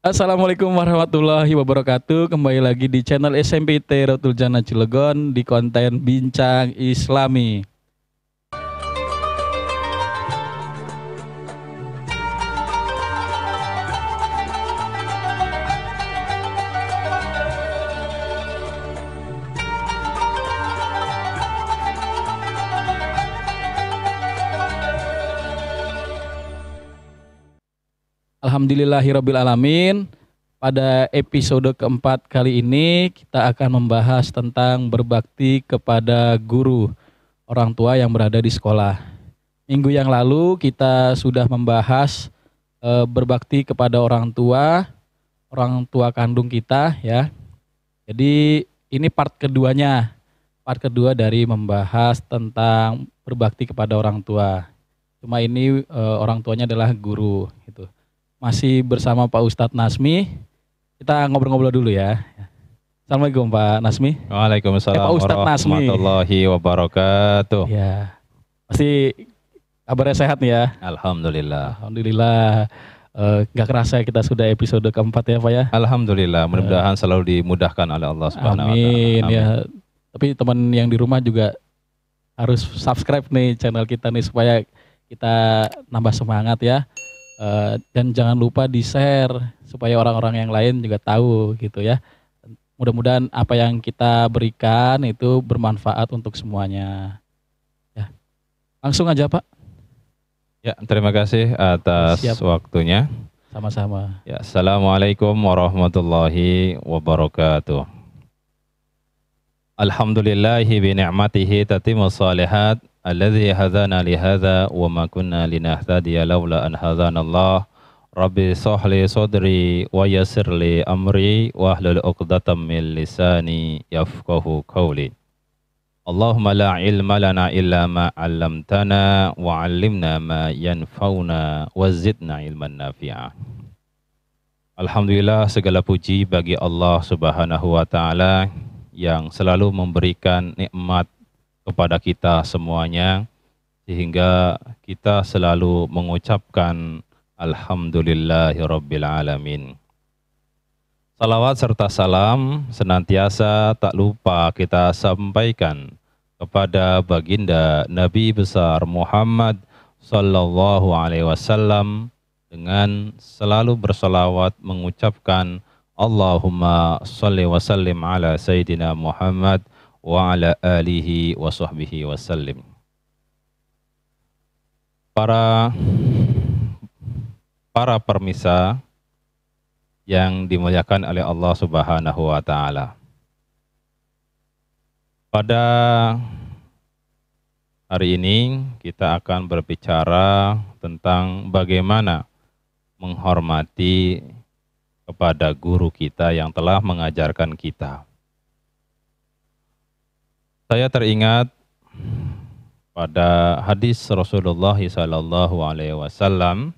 Assalamualaikum warahmatullahi wabarakatuh. Kembali lagi di channel SMP Rotul Jana Cilegon di konten Bincang Islami. alamin Pada episode keempat kali ini kita akan membahas tentang berbakti kepada guru Orang tua yang berada di sekolah Minggu yang lalu kita sudah membahas e, berbakti kepada orang tua Orang tua kandung kita ya Jadi ini part keduanya Part kedua dari membahas tentang berbakti kepada orang tua Cuma ini e, orang tuanya adalah guru masih bersama Pak Ustadz Nasmi. Kita ngobrol-ngobrol dulu ya. Assalamualaikum Pak Nasmi. Waalaikumsalam. Eh, Pak Ustadz Nasmi. Warahmatullahi wabarakatuh. Ya, pasti kabarnya sehat nih ya. Alhamdulillah. Alhamdulillah. Uh, eh, gak kerasa kita sudah episode keempat ya Pak ya. Alhamdulillah. Eh. Mudah-mudahan uh, selalu dimudahkan oleh Allah Subhanahu amin, Amin ya. Tapi teman yang di rumah juga harus subscribe nih channel kita nih supaya kita nambah semangat ya. Eh, dan jangan lupa di share supaya orang-orang yang lain juga tahu gitu ya mudah-mudahan apa yang kita berikan itu bermanfaat untuk semuanya ya langsung aja pak ya terima kasih atas Siap. waktunya sama-sama ya assalamualaikum warahmatullahi wabarakatuh Alhamdulillahi bi ni'matihi tatimu salihat الذي hadana لهذا وما كنا ma kunna linahtadiya laula an hadana Allah Rabbi sahli sadri wa yassir li amri wa ahlul 'uqdatam min lisani yafqahu qawli Allahumma la ilma lana illa ma 'allamtana wa 'allimna ma Alhamdulillah segala puji bagi Allah Subhanahu wa taala yang selalu memberikan nikmat kepada kita semuanya sehingga kita selalu mengucapkan alhamdulillahirabbil alamin. Salawat serta salam senantiasa tak lupa kita sampaikan kepada baginda Nabi besar Muhammad sallallahu alaihi wasallam dengan selalu bersalawat mengucapkan Allahumma salli wa sallim ala sayyidina Muhammad wa ala alihi wa sahbihi sallim. Para para permisa yang dimuliakan oleh Allah Subhanahu wa taala. Pada hari ini kita akan berbicara tentang bagaimana menghormati kepada guru kita yang telah mengajarkan kita. Saya teringat pada hadis Rasulullah Sallallahu Alaihi Wasallam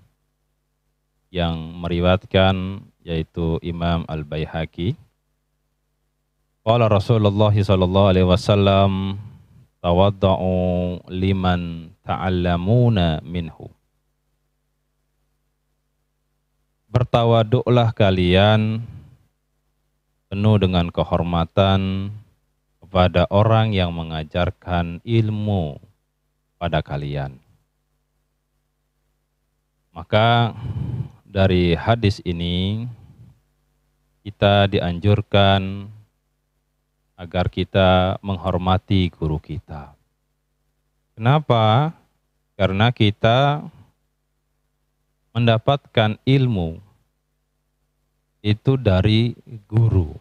yang meriwatkan yaitu Imam Al Baihaqi. Qala Rasulullah Sallallahu Alaihi Wasallam tawadda'u liman ta'allamuna minhu. Bertawaduklah kalian penuh dengan kehormatan kepada orang yang mengajarkan ilmu pada kalian. Maka dari hadis ini kita dianjurkan agar kita menghormati guru kita. Kenapa? Karena kita mendapatkan ilmu itu dari guru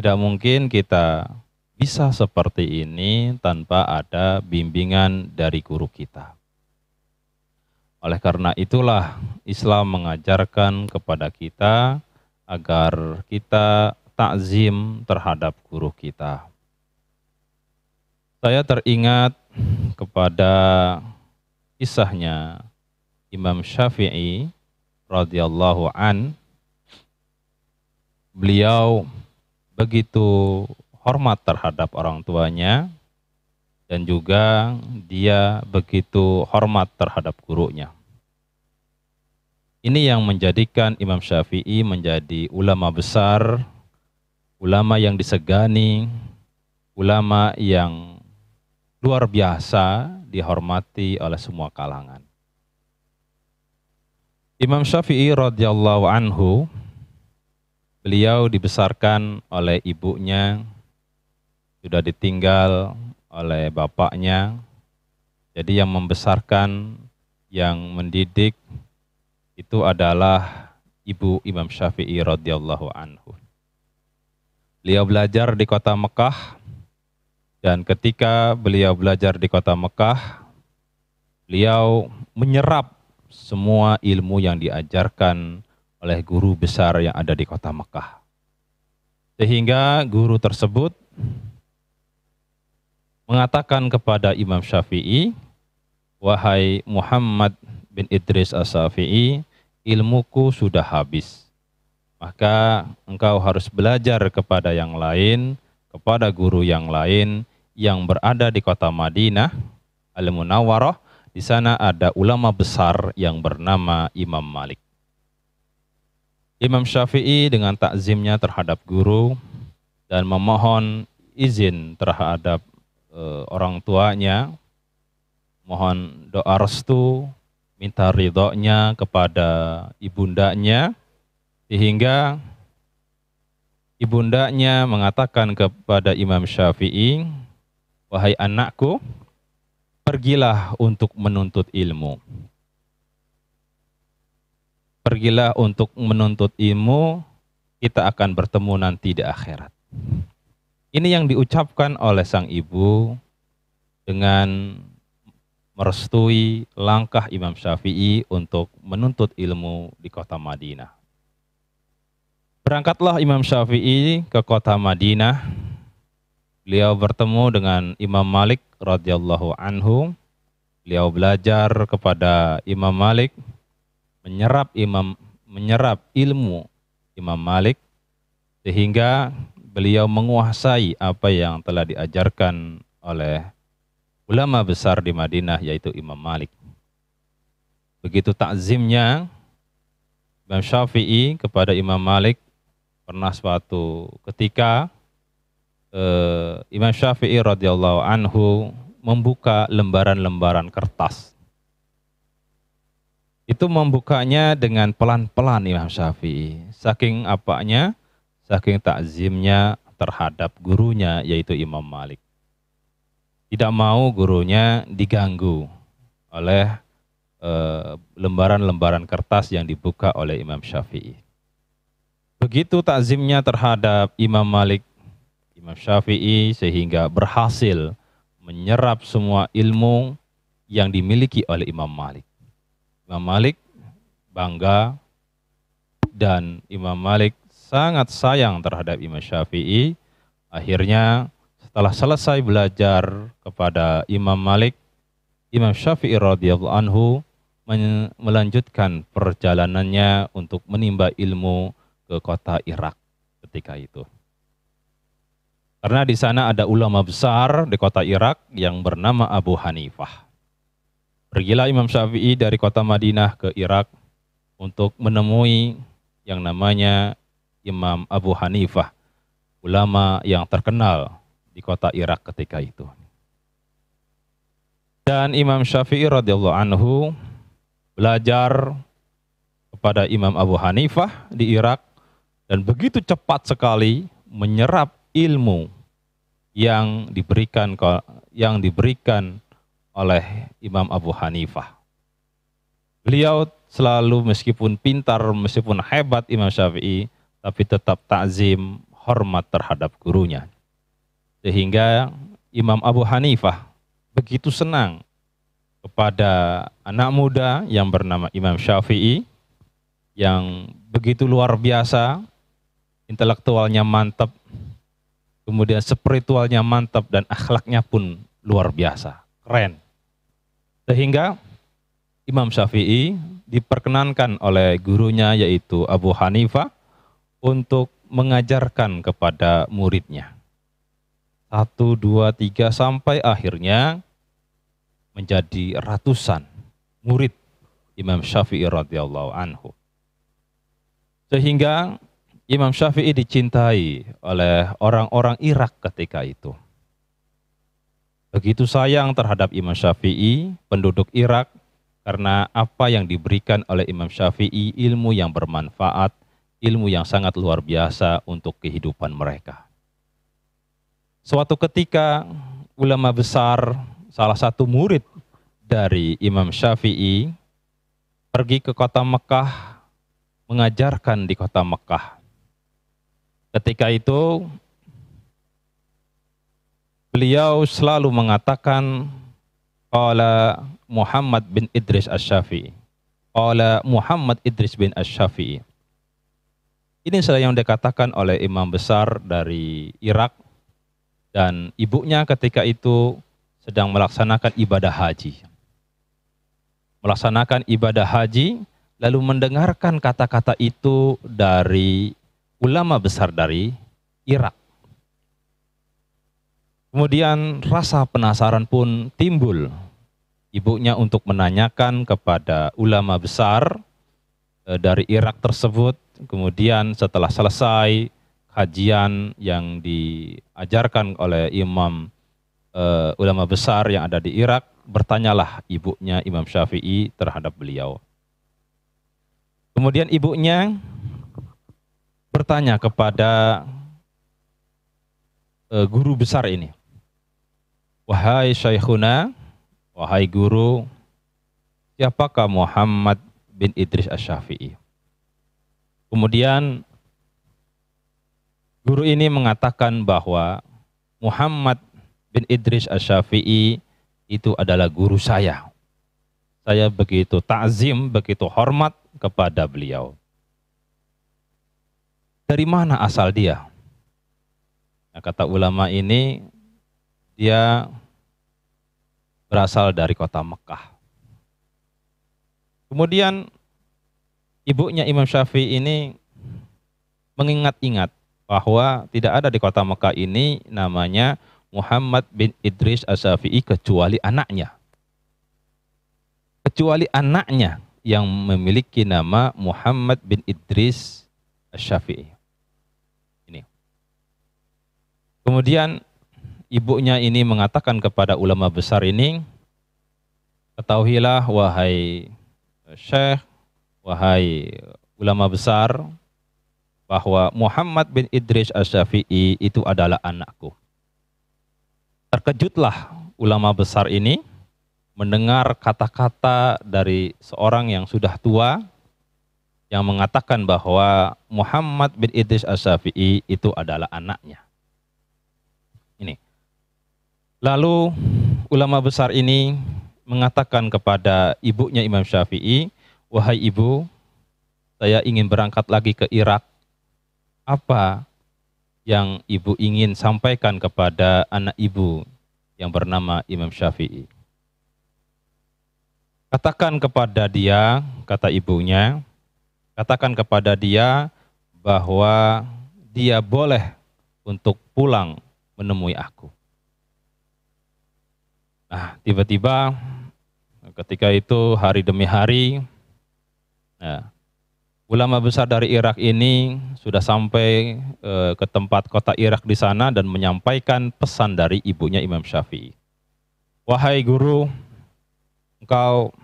tidak mungkin kita bisa seperti ini tanpa ada bimbingan dari guru kita. Oleh karena itulah Islam mengajarkan kepada kita agar kita takzim terhadap guru kita. Saya teringat kepada kisahnya Imam Syafi'i radhiyallahu an. Beliau begitu hormat terhadap orang tuanya dan juga dia begitu hormat terhadap gurunya. Ini yang menjadikan Imam Syafi'i menjadi ulama besar, ulama yang disegani, ulama yang luar biasa dihormati oleh semua kalangan. Imam Syafi'i radhiyallahu anhu Beliau dibesarkan oleh ibunya, sudah ditinggal oleh bapaknya. Jadi yang membesarkan, yang mendidik itu adalah ibu Imam Syafi'i radhiyallahu anhu. Beliau belajar di kota Mekah dan ketika beliau belajar di kota Mekah, beliau menyerap semua ilmu yang diajarkan oleh guru besar yang ada di kota Mekah. Sehingga guru tersebut mengatakan kepada Imam Syafi'i, "Wahai Muhammad bin Idris As-Syafi'i, ilmuku sudah habis. Maka engkau harus belajar kepada yang lain, kepada guru yang lain yang berada di kota Madinah, Al-Munawwarah. Di sana ada ulama besar yang bernama Imam Malik." Imam Syafi'i dengan takzimnya terhadap guru dan memohon izin terhadap e, orang tuanya, mohon doa restu, minta ridhonya kepada ibundanya, sehingga ibundanya mengatakan kepada Imam Syafi'i, wahai anakku, pergilah untuk menuntut ilmu pergilah untuk menuntut ilmu, kita akan bertemu nanti di akhirat. Ini yang diucapkan oleh sang ibu dengan merestui langkah Imam Syafi'i untuk menuntut ilmu di kota Madinah. Berangkatlah Imam Syafi'i ke kota Madinah. Beliau bertemu dengan Imam Malik radhiyallahu anhu. Beliau belajar kepada Imam Malik menyerap imam menyerap ilmu Imam Malik sehingga beliau menguasai apa yang telah diajarkan oleh ulama besar di Madinah yaitu Imam Malik. Begitu takzimnya Imam Syafi'i kepada Imam Malik pernah suatu ketika eh, Imam Syafi'i radhiyallahu anhu membuka lembaran-lembaran kertas itu membukanya dengan pelan-pelan Imam Syafi'i. Saking apanya, saking takzimnya terhadap gurunya yaitu Imam Malik. Tidak mau gurunya diganggu oleh eh, lembaran-lembaran kertas yang dibuka oleh Imam Syafi'i. Begitu takzimnya terhadap Imam Malik, Imam Syafi'i sehingga berhasil menyerap semua ilmu yang dimiliki oleh Imam Malik Imam Malik bangga dan Imam Malik sangat sayang terhadap Imam Syafi'i. Akhirnya setelah selesai belajar kepada Imam Malik, Imam Syafi'i radhiyallahu anhu melanjutkan perjalanannya untuk menimba ilmu ke kota Irak ketika itu. Karena di sana ada ulama besar di kota Irak yang bernama Abu Hanifah. Pergilah Imam Syafi'i dari kota Madinah ke Irak untuk menemui yang namanya Imam Abu Hanifah, ulama yang terkenal di kota Irak ketika itu. Dan Imam Syafi'i radhiyallahu anhu belajar kepada Imam Abu Hanifah di Irak dan begitu cepat sekali menyerap ilmu yang diberikan yang diberikan oleh Imam Abu Hanifah. Beliau selalu meskipun pintar, meskipun hebat Imam Syafi'i, tapi tetap takzim hormat terhadap gurunya. Sehingga Imam Abu Hanifah begitu senang kepada anak muda yang bernama Imam Syafi'i yang begitu luar biasa, intelektualnya mantap, kemudian spiritualnya mantap dan akhlaknya pun luar biasa, keren. Sehingga Imam Syafi'i diperkenankan oleh gurunya yaitu Abu Hanifah untuk mengajarkan kepada muridnya. Satu, dua, tiga, sampai akhirnya menjadi ratusan murid Imam Syafi'i radhiyallahu anhu. Sehingga Imam Syafi'i dicintai oleh orang-orang Irak ketika itu begitu sayang terhadap Imam Syafi'i, penduduk Irak, karena apa yang diberikan oleh Imam Syafi'i ilmu yang bermanfaat, ilmu yang sangat luar biasa untuk kehidupan mereka. Suatu ketika ulama besar, salah satu murid dari Imam Syafi'i, pergi ke kota Mekah, mengajarkan di kota Mekah. Ketika itu beliau selalu mengatakan qala Muhammad bin Idris Asy-Syafi'i. Qala Muhammad Idris bin asy Ini adalah yang dikatakan oleh imam besar dari Irak dan ibunya ketika itu sedang melaksanakan ibadah haji. Melaksanakan ibadah haji lalu mendengarkan kata-kata itu dari ulama besar dari Irak. Kemudian rasa penasaran pun timbul. Ibunya untuk menanyakan kepada ulama besar eh, dari Irak tersebut. Kemudian setelah selesai kajian yang diajarkan oleh imam uh, ulama besar yang ada di Irak, bertanyalah ibunya Imam Syafi'i terhadap beliau. Kemudian ibunya bertanya kepada uh, guru besar ini, Wahai Syekhuna, wahai guru, siapakah Muhammad bin Idris Asy-Syafi'i? Kemudian guru ini mengatakan bahwa Muhammad bin Idris Asy-Syafi'i itu adalah guru saya. Saya begitu takzim, begitu hormat kepada beliau. Dari mana asal dia? Nah, kata ulama ini dia berasal dari kota Mekah. Kemudian ibunya Imam Syafi'i ini mengingat-ingat bahwa tidak ada di kota Mekah ini namanya Muhammad bin Idris As-Syafi'i kecuali anaknya. Kecuali anaknya yang memiliki nama Muhammad bin Idris As-Syafi'i. Ini. Kemudian ibunya ini mengatakan kepada ulama besar ini, ketahuilah wahai eh, Syekh, wahai ulama besar, bahwa Muhammad bin Idris Asyafi'i itu adalah anakku. Terkejutlah ulama besar ini mendengar kata-kata dari seorang yang sudah tua yang mengatakan bahwa Muhammad bin Idris Asyafi'i itu adalah anaknya. Lalu ulama besar ini mengatakan kepada ibunya Imam Syafi'i, "Wahai ibu, saya ingin berangkat lagi ke Irak. Apa yang ibu ingin sampaikan kepada anak ibu yang bernama Imam Syafi'i?" Katakan kepada dia, kata ibunya, katakan kepada dia bahwa dia boleh untuk pulang menemui aku. Nah, tiba-tiba ketika itu hari demi hari, ya, ulama besar dari Irak ini sudah sampai e, ke tempat kota Irak di sana dan menyampaikan pesan dari ibunya Imam Syafi'i. Wahai guru, engkau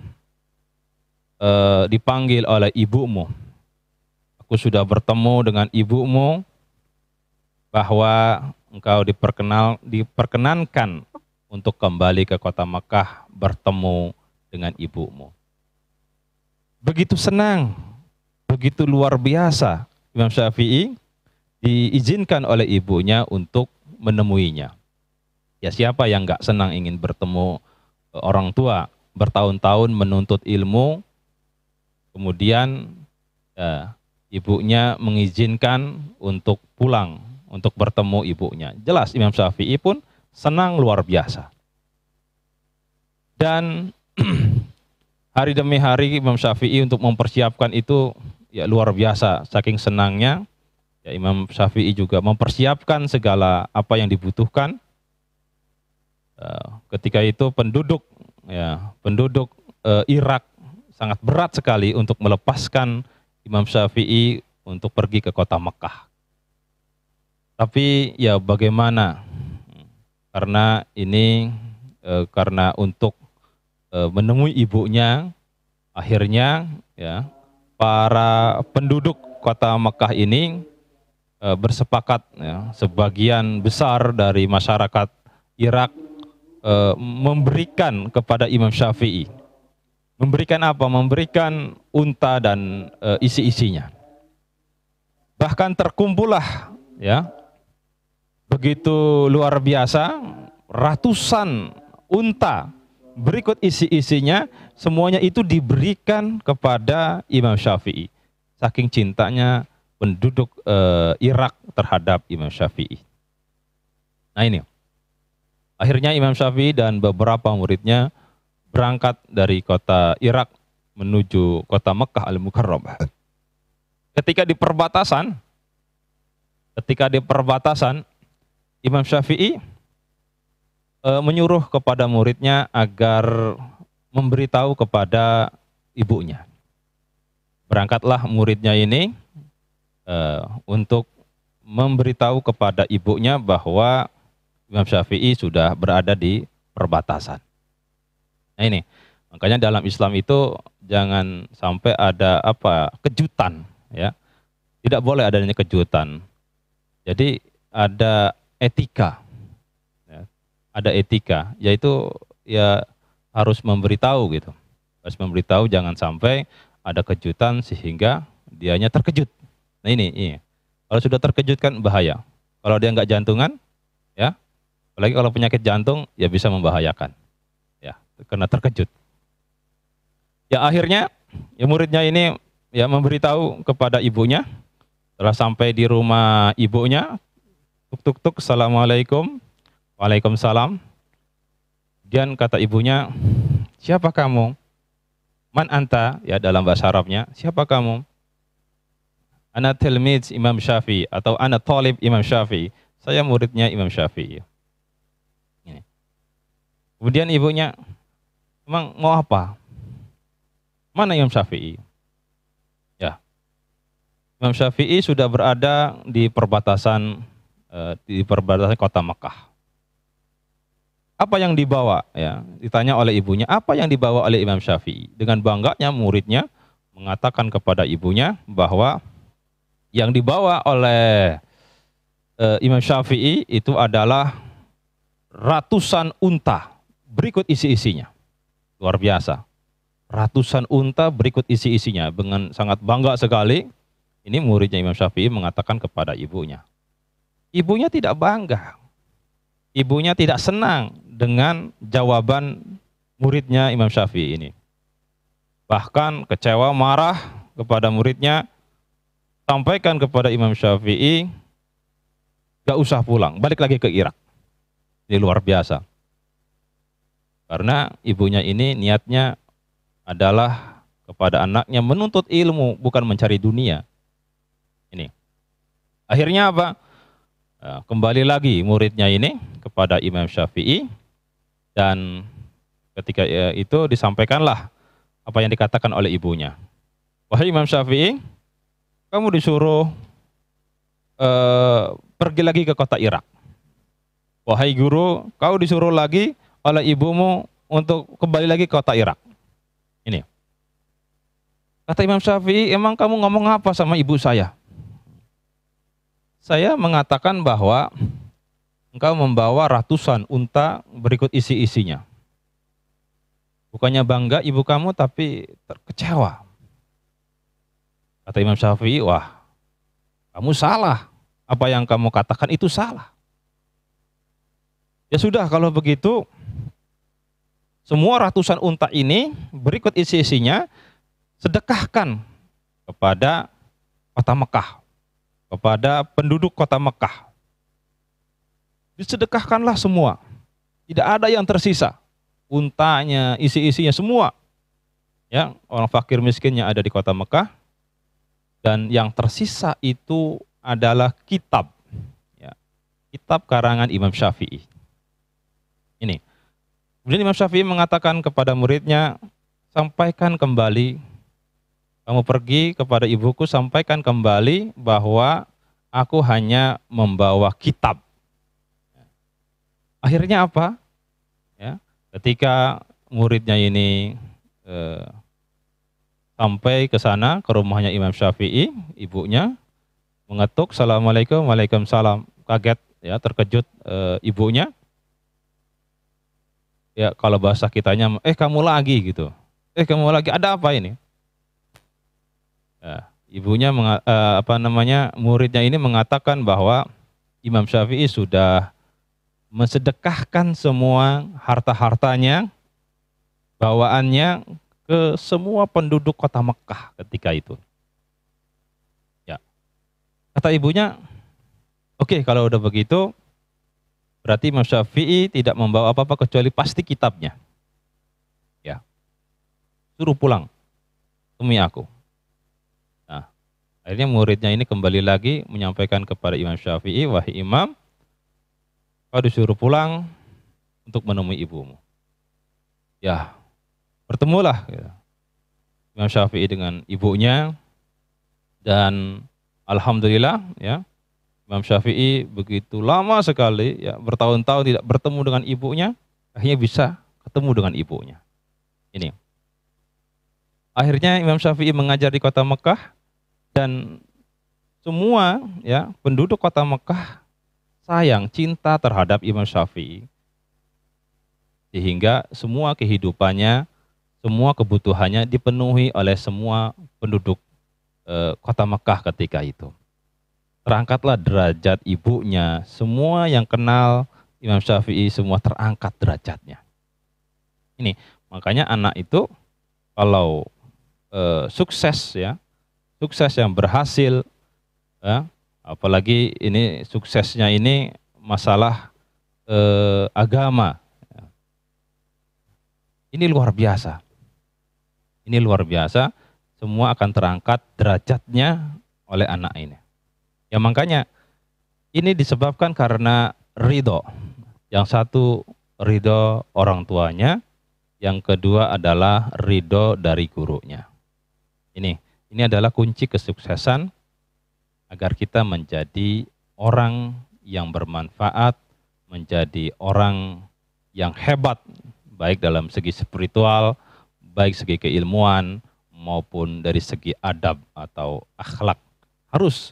e, dipanggil oleh ibumu. Aku sudah bertemu dengan ibumu bahwa engkau diperkenal diperkenankan untuk kembali ke kota Mekah bertemu dengan ibumu. Begitu senang, begitu luar biasa Imam Syafi'i diizinkan oleh ibunya untuk menemuinya. Ya siapa yang nggak senang ingin bertemu e, orang tua bertahun-tahun menuntut ilmu, kemudian ya, ibunya mengizinkan untuk pulang untuk bertemu ibunya. Jelas Imam Syafi'i pun senang luar biasa. Dan hari demi hari Imam Syafi'i untuk mempersiapkan itu ya luar biasa saking senangnya ya Imam Syafi'i juga mempersiapkan segala apa yang dibutuhkan eh, ketika itu penduduk ya penduduk eh, Irak sangat berat sekali untuk melepaskan Imam Syafi'i untuk pergi ke kota Mekah. Tapi ya bagaimana karena ini e, karena untuk e, menemui ibunya akhirnya ya para penduduk kota Mekah ini e, bersepakat ya, sebagian besar dari masyarakat Irak e, memberikan kepada Imam Syafi'i memberikan apa? Memberikan unta dan e, isi-isinya. Bahkan terkumpullah ya begitu luar biasa, ratusan unta. Berikut isi-isinya, semuanya itu diberikan kepada Imam Syafi'i. Saking cintanya penduduk e, Irak terhadap Imam Syafi'i. Nah ini, akhirnya Imam Syafi'i dan beberapa muridnya berangkat dari kota Irak menuju kota Mekah Al-Mukarramah. Ketika di perbatasan, ketika di perbatasan, Imam Syafi'i e, menyuruh kepada muridnya agar memberitahu kepada ibunya. Berangkatlah muridnya ini e, untuk memberitahu kepada ibunya bahwa Imam Syafi'i sudah berada di perbatasan. Nah ini, makanya dalam Islam itu jangan sampai ada apa kejutan ya. Tidak boleh adanya kejutan. Jadi ada etika. Ya, ada etika, yaitu ya harus memberitahu gitu. Harus memberitahu jangan sampai ada kejutan sehingga dianya terkejut. Nah ini, ini. Kalau sudah terkejut kan bahaya. Kalau dia nggak jantungan, ya, apalagi kalau penyakit jantung ya bisa membahayakan. Ya, karena terkejut. Ya akhirnya ya muridnya ini ya memberitahu kepada ibunya telah sampai di rumah ibunya Tuk tuk tuk, Assalamualaikum. Waalaikumsalam. Dan kata ibunya, siapa kamu? Man anta, ya dalam bahasa Arabnya, siapa kamu? Ana telmiz Imam Syafi'i atau ana talib Imam Syafi'i. Saya muridnya Imam Syafi'i. Kemudian ibunya, emang mau apa? Mana Imam Syafi'i? Ya. Imam Syafi'i sudah berada di perbatasan Eh, di perbatasan kota Mekah. Apa yang dibawa? Ya, ditanya oleh ibunya, apa yang dibawa oleh Imam Syafi'i? Dengan bangganya muridnya mengatakan kepada ibunya bahwa yang dibawa oleh e, Imam Syafi'i itu adalah ratusan unta berikut isi-isinya. Luar biasa. Ratusan unta berikut isi-isinya dengan sangat bangga sekali. Ini muridnya Imam Syafi'i mengatakan kepada ibunya, ibunya tidak bangga. Ibunya tidak senang dengan jawaban muridnya Imam Syafi'i ini. Bahkan kecewa marah kepada muridnya, sampaikan kepada Imam Syafi'i, gak usah pulang, balik lagi ke Irak. Ini luar biasa. Karena ibunya ini niatnya adalah kepada anaknya menuntut ilmu, bukan mencari dunia. Ini. Akhirnya apa? Ya, kembali lagi muridnya ini kepada Imam Syafi'i dan ketika ya, itu disampaikanlah apa yang dikatakan oleh ibunya. Wahai Imam Syafi'i, kamu disuruh eh, pergi lagi ke kota Irak. Wahai guru, kau disuruh lagi oleh ibumu untuk kembali lagi ke kota Irak. Ini. Kata Imam Syafi'i, emang kamu ngomong apa sama ibu saya? saya mengatakan bahwa engkau membawa ratusan unta berikut isi-isinya. Bukannya bangga ibu kamu tapi terkecewa. Kata Imam Syafi'i, wah kamu salah. Apa yang kamu katakan itu salah. Ya sudah kalau begitu semua ratusan unta ini berikut isi-isinya sedekahkan kepada kota Mekah kepada penduduk kota Mekah. Disedekahkanlah semua. Tidak ada yang tersisa. Untanya, isi-isinya semua. Ya, orang fakir miskinnya ada di kota Mekah. Dan yang tersisa itu adalah kitab. Ya, kitab karangan Imam Syafi'i. Ini. Kemudian Imam Syafi'i mengatakan kepada muridnya, sampaikan kembali kamu pergi kepada ibuku sampaikan kembali bahwa aku hanya membawa kitab. Akhirnya apa? Ya, ketika muridnya ini eh, sampai ke sana ke rumahnya Imam Syafi'i, ibunya mengetuk, assalamualaikum, waalaikumsalam, kaget ya terkejut eh, ibunya. Ya kalau bahasa kitanya, eh kamu lagi gitu, eh kamu lagi ada apa ini? Ya. ibunya eh, apa namanya muridnya ini mengatakan bahwa Imam Syafi'i sudah mensedekahkan semua harta-hartanya bawaannya ke semua penduduk kota Mekah ketika itu. Ya. Kata ibunya, "Oke, okay, kalau udah begitu berarti Imam Syafi'i tidak membawa apa-apa kecuali pasti kitabnya." Ya. Suruh pulang temui aku. Akhirnya muridnya ini kembali lagi menyampaikan kepada Imam Syafi'i, wahai Imam, kau disuruh pulang untuk menemui ibumu. Ya, bertemulah ya. Imam Syafi'i dengan ibunya dan alhamdulillah ya Imam Syafi'i begitu lama sekali ya bertahun-tahun tidak bertemu dengan ibunya akhirnya bisa ketemu dengan ibunya. Ini. Akhirnya Imam Syafi'i mengajar di kota Mekah dan semua ya penduduk kota Mekah sayang cinta terhadap Imam Syafi'i sehingga semua kehidupannya semua kebutuhannya dipenuhi oleh semua penduduk e, kota Mekah ketika itu terangkatlah derajat ibunya semua yang kenal Imam Syafi'i semua terangkat derajatnya ini makanya anak itu kalau e, sukses ya sukses yang berhasil ya. apalagi ini suksesnya ini masalah eh, agama ya. ini luar biasa ini luar biasa semua akan terangkat derajatnya oleh anak ini ya makanya ini disebabkan karena ridho yang satu ridho orang tuanya yang kedua adalah ridho dari gurunya ini ini adalah kunci kesuksesan agar kita menjadi orang yang bermanfaat, menjadi orang yang hebat baik dalam segi spiritual, baik segi keilmuan maupun dari segi adab atau akhlak. Harus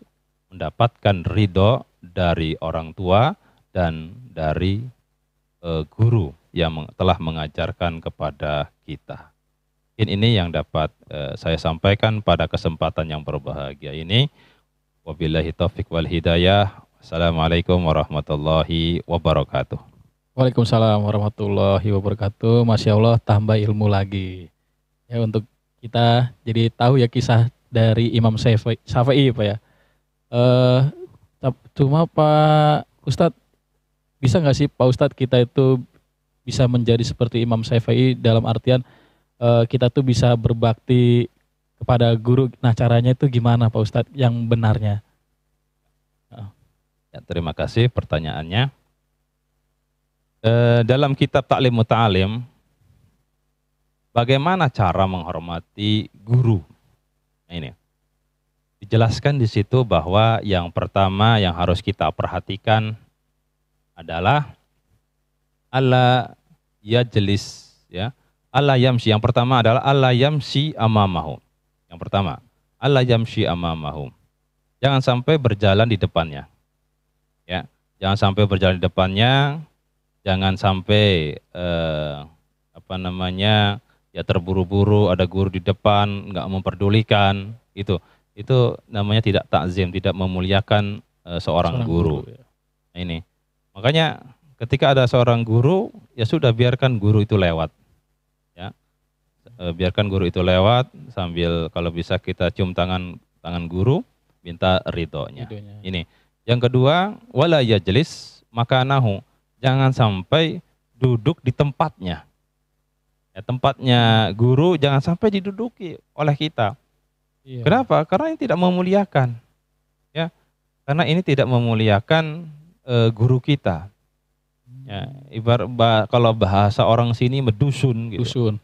mendapatkan ridho dari orang tua dan dari eh, guru yang telah mengajarkan kepada kita. Mungkin ini yang dapat uh, saya sampaikan pada kesempatan yang berbahagia ini. Wabillahi taufik wal hidayah. Assalamualaikum warahmatullahi wabarakatuh. Waalaikumsalam warahmatullahi wabarakatuh. Masya Allah tambah ilmu lagi. Ya untuk kita jadi tahu ya kisah dari Imam Syafi'i, Pak ya. Eh cuma Pak Ustadz bisa nggak sih Pak Ustadz kita itu bisa menjadi seperti Imam Syafi'i dalam artian uh, kita tuh bisa berbakti kepada guru. Nah caranya itu gimana Pak Ustadz yang benarnya? Uh. Ya, terima kasih pertanyaannya. Uh, dalam kitab Taklim Muta'alim, bagaimana cara menghormati guru? Nah, ini dijelaskan di situ bahwa yang pertama yang harus kita perhatikan adalah ala yajlis ya Allah yamsi. Yang pertama adalah Allah yamsi amamahu. Yang pertama, Allah yamsi amamahu. Jangan sampai berjalan di depannya. Ya, jangan sampai berjalan di depannya. Jangan sampai eh, apa namanya ya terburu-buru ada guru di depan nggak memperdulikan itu itu namanya tidak takzim tidak memuliakan eh, seorang, seorang guru, guru ya. Nah, ini makanya ketika ada seorang guru ya sudah biarkan guru itu lewat e, biarkan guru itu lewat sambil kalau bisa kita cium tangan tangan guru minta ridhonya. Ini. Yang kedua, wala maka nahu Jangan sampai duduk di tempatnya. Ya, tempatnya guru jangan sampai diduduki oleh kita. Iya. Kenapa? Karena ini tidak memuliakan. Ya. Karena ini tidak memuliakan e, guru kita. Ya, ibar bah, kalau bahasa orang sini medusun gitu. Dusun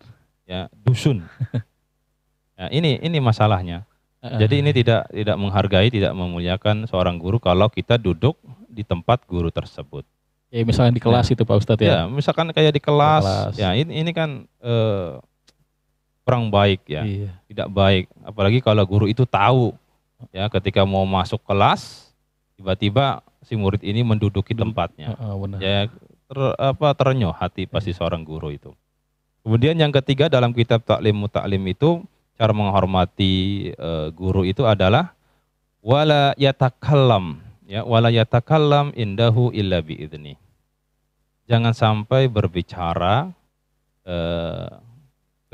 ya dusun. ya, ini ini masalahnya. Jadi ini tidak tidak menghargai, tidak memuliakan seorang guru kalau kita duduk di tempat guru tersebut. Ya misalkan di kelas ya. itu Pak Ustadz ya. Ya misalkan kayak di kelas. Di kelas. Ya ini ini kan eh, baik ya, iya. tidak baik. Apalagi kalau guru itu tahu ya ketika mau masuk kelas tiba-tiba si murid ini menduduki tempatnya. Uh, benar. Ya ter, apa terenyuh hati pasti iya. seorang guru itu. Kemudian yang ketiga dalam kitab Taklim Mutaklim itu cara menghormati uh, guru itu adalah wala yatakallam ya wala yatakallam indahu illa idni. Jangan sampai berbicara uh,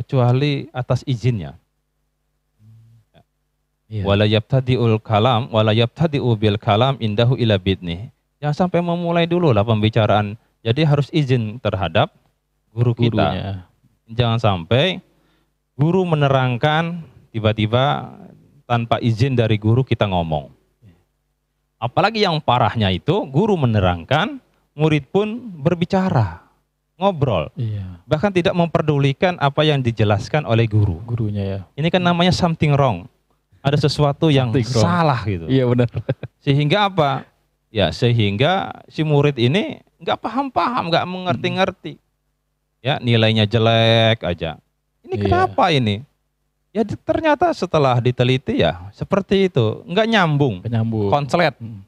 kecuali atas izinnya. Iya. Wala yabtadi'ul kalam wala yabtadi'u bil kalam indahu illa idni. Jangan sampai memulai dulu lah pembicaraan. Jadi harus izin terhadap guru Gurunya. kita Jangan sampai guru menerangkan tiba-tiba tanpa izin dari guru kita ngomong. Apalagi yang parahnya itu guru menerangkan, murid pun berbicara, ngobrol. Iya. Bahkan tidak memperdulikan apa yang dijelaskan oleh guru. Gurunya ya. Ini kan namanya something wrong. Ada sesuatu yang salah gitu. Iya benar. Sehingga apa? Ya sehingga si murid ini nggak paham-paham, nggak mengerti-ngerti ya nilainya jelek aja. Ini iya. kenapa ini? Ya ternyata setelah diteliti ya seperti itu, nggak nyambung. Nyambung. Konslet. Hmm.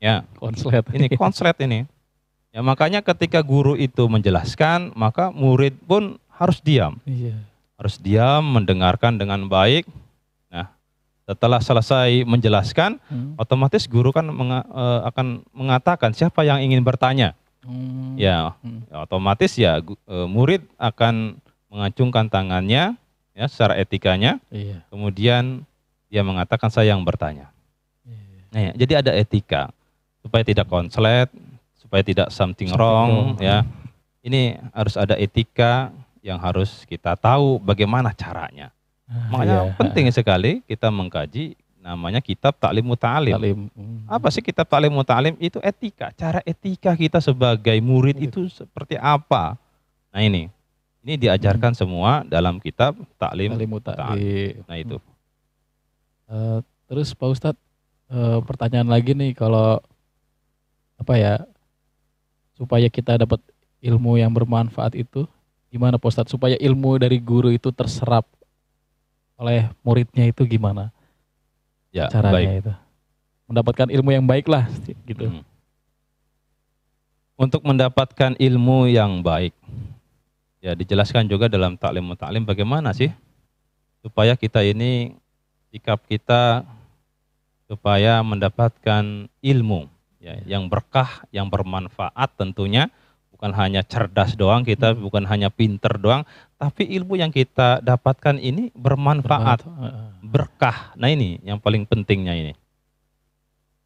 Ya. Konslet. Ini konslet ini. Ya makanya ketika guru itu menjelaskan, maka murid pun harus diam. Iya. Harus diam mendengarkan dengan baik. Nah, setelah selesai menjelaskan, hmm. otomatis guru kan menga eh, akan mengatakan siapa yang ingin bertanya. Hmm. Ya, hmm. Ya, otomatis ya e, murid akan mengacungkan tangannya ya secara etikanya. Iya. Kemudian dia mengatakan saya yang bertanya. Iya. Nah, ya, jadi ada etika supaya tidak konslet, supaya tidak something wrong wrong ya. Ini harus ada etika yang harus kita tahu bagaimana caranya. Ah, Makanya iya. penting sekali kita mengkaji namanya kitab taklim muta'alim. Ta'lim. Hmm. Apa sih kitab taklim muta'alim? Itu etika, cara etika kita sebagai murid iya. itu seperti apa? Nah ini, ini diajarkan hmm. semua dalam kitab taklim Nah itu. Uh, terus Pak ustad uh, eh, pertanyaan lagi nih kalau apa ya supaya kita dapat ilmu yang bermanfaat itu gimana Pak ustad supaya ilmu dari guru itu terserap oleh muridnya itu gimana? ya, caranya baik. itu. Mendapatkan ilmu yang baik lah gitu. Hmm. Untuk mendapatkan ilmu yang baik. Ya dijelaskan juga dalam taklim taklim bagaimana sih supaya kita ini sikap kita supaya mendapatkan ilmu ya, yang berkah, yang bermanfaat tentunya bukan hanya cerdas doang kita, hmm. bukan hanya pinter doang, tapi ilmu yang kita dapatkan ini bermanfaat, berkah. Nah ini yang paling pentingnya ini.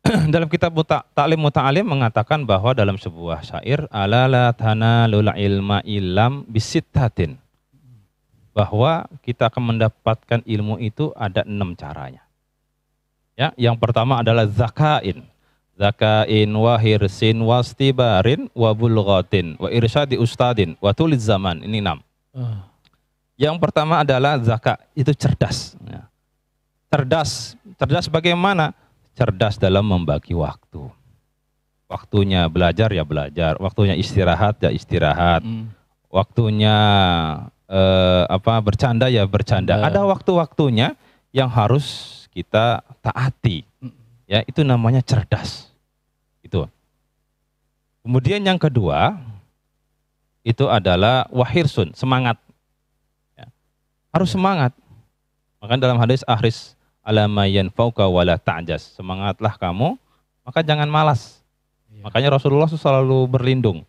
dalam kitab buta Ta'lim Muta'alim mengatakan bahwa dalam sebuah syair ala tana lula ilma ilam bisitatin bahwa kita akan mendapatkan ilmu itu ada enam caranya. Ya, yang pertama adalah zakain. Zakain wa hirsin stibarin wa bulghatin wa irsyadi ustadin wa tulid zaman. Ini enam. Ah. Yang pertama adalah zakat, itu cerdas. Ya. Cerdas, cerdas bagaimana? Cerdas dalam membagi waktu. Waktunya belajar ya belajar, waktunya istirahat ya istirahat, mm. waktunya eh, apa bercanda ya bercanda. Uh. Ada waktu-waktunya yang harus kita taati. Mm. Ya itu namanya cerdas. Itu. Kemudian yang kedua, itu adalah wahirsun, semangat. Ya. Harus semangat. Maka dalam hadis ahris alamayan fauka wala ta'jas. Semangatlah kamu, maka jangan malas. Ya. Makanya Rasulullah selalu berlindung.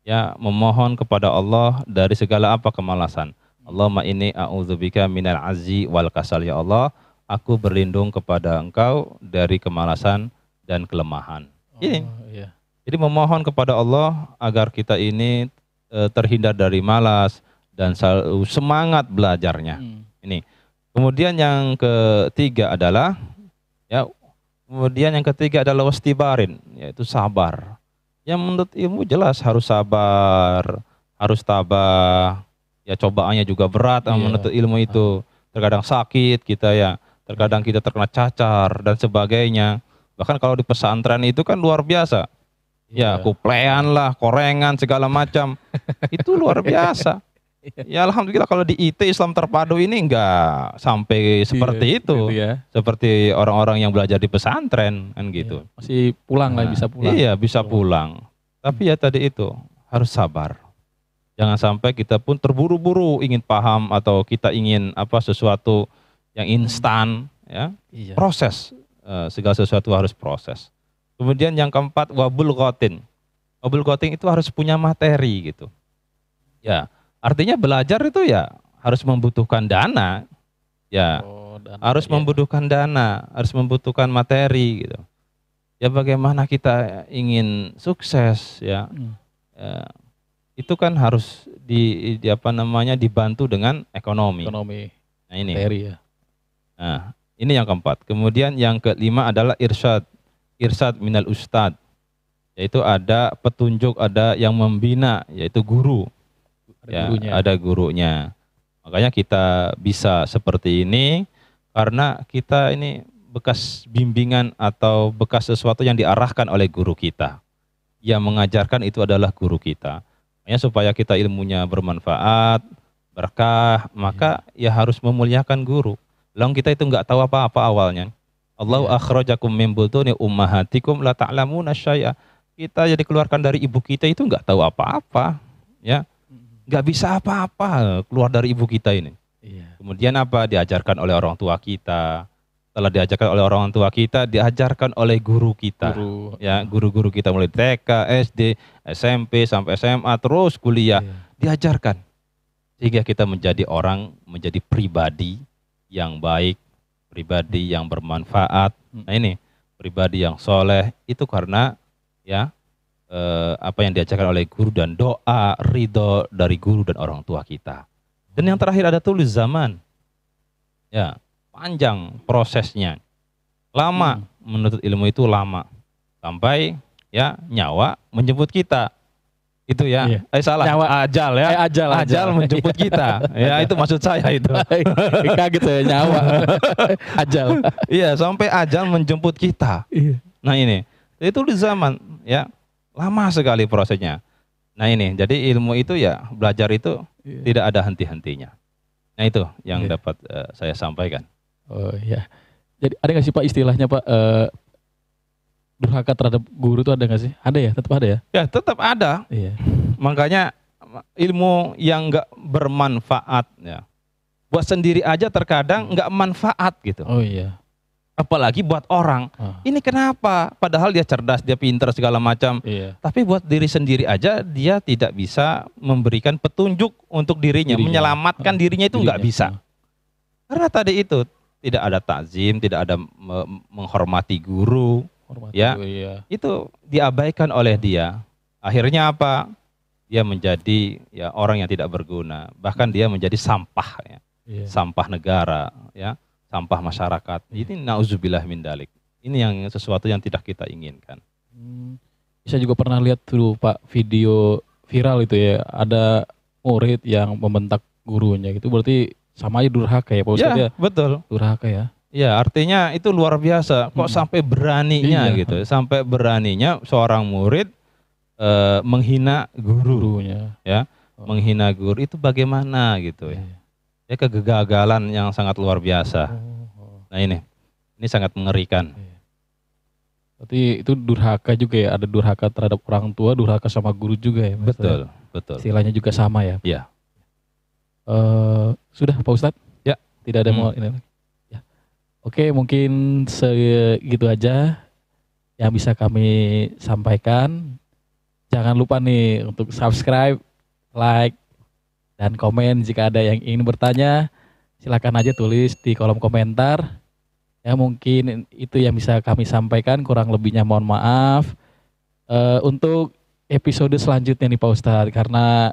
Ya, memohon kepada Allah dari segala apa kemalasan. Allahumma ini a'udzubika minal azzi wal kasal ya Allah. Aku berlindung kepada engkau dari kemalasan dan kelemahan. Oh, ini. Ya. Jadi memohon kepada Allah agar kita ini Eh, terhindar dari malas dan selalu semangat belajarnya. Hmm. Ini. Kemudian yang ketiga adalah ya kemudian yang ketiga adalah wastibarin yaitu sabar. Yang menurut ilmu jelas harus sabar, harus tabah. Ya cobaannya juga berat yeah. menurut ilmu itu. Terkadang sakit kita ya, terkadang kita terkena cacar dan sebagainya. Bahkan kalau di pesantren itu kan luar biasa Ya, yeah. kuplean lah, korengan segala macam. itu luar biasa. Ya alhamdulillah kalau di IT Islam terpadu ini enggak sampai iya, seperti iya, itu. Gitu ya. Seperti orang-orang yang belajar di pesantren kan iya, gitu. Iya, masih pulang nah, lah bisa pulang. Iya, bisa pulang. Tapi ya tadi itu harus sabar. Jangan sampai kita pun terburu-buru ingin paham atau kita ingin apa sesuatu yang instan ya. Iya. Proses eh, segala sesuatu harus proses. Kemudian yang keempat wabul qotin, Wabul qotin itu harus punya materi gitu. Ya, artinya belajar itu ya harus membutuhkan dana. Ya. Oh, dana, ya. harus iya. membutuhkan dana, harus membutuhkan materi gitu. Ya bagaimana kita ingin sukses ya. Hmm. ya itu kan harus di, di apa namanya dibantu dengan ekonomi. Ekonomi. Nah ini. Materi ya. Nah, ini yang keempat. Kemudian yang kelima adalah irsyad irsad minal ustad yaitu ada petunjuk ada yang membina yaitu guru ada ya gurunya. ada gurunya makanya kita bisa seperti ini karena kita ini bekas bimbingan atau bekas sesuatu yang diarahkan oleh guru kita yang mengajarkan itu adalah guru kita makanya supaya kita ilmunya bermanfaat berkah maka ya, ya harus memuliakan guru Long kita itu nggak tahu apa-apa awalnya Allah ya. akhrajakum min butuni ummahatikum la ta'lamuna syai'a. Kita jadi keluarkan dari ibu kita itu nggak tahu apa-apa, ya. nggak bisa apa-apa keluar dari ibu kita ini. Iya. Kemudian apa? Diajarkan oleh orang tua kita. telah diajarkan oleh orang tua kita, diajarkan oleh guru kita. Guru. Ya, guru-guru kita mulai TK, SD, SMP sampai SMA terus kuliah iya. diajarkan sehingga kita menjadi orang, menjadi pribadi yang baik, pribadi hmm. yang bermanfaat. Hmm. Nah ini pribadi yang soleh itu karena ya eh, apa yang diajarkan oleh guru dan doa ridho dari guru dan orang tua kita. Dan yang terakhir ada tulis zaman, ya panjang prosesnya, lama hmm. menuntut ilmu itu lama sampai ya nyawa menjemput kita itu ya. Iya. Eh salah. Nyawa. Ajal ya. Eh, ajal, ajal. Ajal menjemput kita. ya itu maksud saya itu. Iya, kaget saya nyawa. ajal. iya, sampai ajal menjemput kita. Iya. Nah ini itu di zaman ya lama sekali prosesnya. Nah ini jadi ilmu itu ya belajar itu iya. tidak ada henti-hentinya. Nah itu yang iya. dapat uh, saya sampaikan. Oh ya. Jadi ada nggak sih Pak istilahnya Pak uh, durhaka terhadap guru itu ada nggak sih? Ada ya, tetap ada ya? Ya, tetap ada. Iya. Makanya ilmu yang nggak bermanfaat ya. Buat sendiri aja terkadang nggak manfaat gitu. Oh iya. Apalagi buat orang. Ah. Ini kenapa? Padahal dia cerdas, dia pintar segala macam. Iya. Tapi buat diri sendiri aja dia tidak bisa memberikan petunjuk untuk dirinya, dirinya. menyelamatkan ah. dirinya itu nggak bisa. Ah. Karena tadi itu tidak ada takzim, tidak ada menghormati guru, Hormati, ya, iya. itu diabaikan oleh dia. Akhirnya apa? Dia menjadi ya orang yang tidak berguna. Bahkan dia menjadi sampah, ya. Yeah. sampah negara, ya, sampah masyarakat. Iya. Ini nauzubillah min dalik. Ini yang sesuatu yang tidak kita inginkan. Hmm. Saya juga pernah lihat dulu Pak video viral itu ya, ada murid yang membentak gurunya gitu. Berarti sama aja durhaka ya Pak ustadz ya? ya? betul. Durhaka ya. Ya artinya itu luar biasa. Kok hmm. sampai beraninya iya. gitu, sampai beraninya seorang murid e, menghina guru, gurunya, ya, oh. menghina guru itu bagaimana gitu iya. ya? Ya kegagalan yang sangat luar biasa. Oh, oh. Nah ini, ini sangat mengerikan. Iya. Tapi itu durhaka juga ya, ada durhaka terhadap orang tua, durhaka sama guru juga ya. betul, ya? betul. Istilahnya juga sama ya. Iya. e, sudah Pak Ustadz? Ya. Tidak ada hmm. mau ini. Oke, mungkin segitu aja yang bisa kami sampaikan. Jangan lupa nih untuk subscribe, like, dan komen jika ada yang ingin bertanya. Silahkan aja tulis di kolom komentar. Ya mungkin itu yang bisa kami sampaikan. Kurang lebihnya mohon maaf. Uh, untuk episode selanjutnya nih Pak Ustadz karena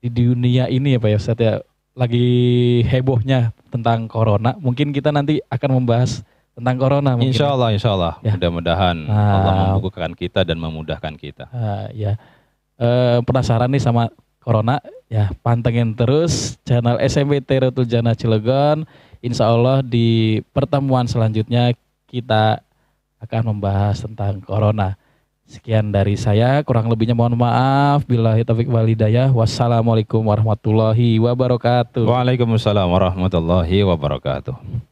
di dunia ini ya Pak Ustadz ya lagi hebohnya tentang corona, mungkin kita nanti akan membahas tentang corona. Mungkin. Insya Allah, insya Allah. Ya. Mudah-mudahan ah, Allah membukakan kita dan memudahkan kita. Ah, ya. E, penasaran nih sama corona, ya pantengin terus channel SMP Terutul Jana Cilegon. Insya Allah di pertemuan selanjutnya kita akan membahas tentang corona. Sekian dari saya, kurang lebihnya mohon maaf. Bila taufik walidayah. Wassalamualaikum warahmatullahi wabarakatuh. Waalaikumsalam warahmatullahi wabarakatuh.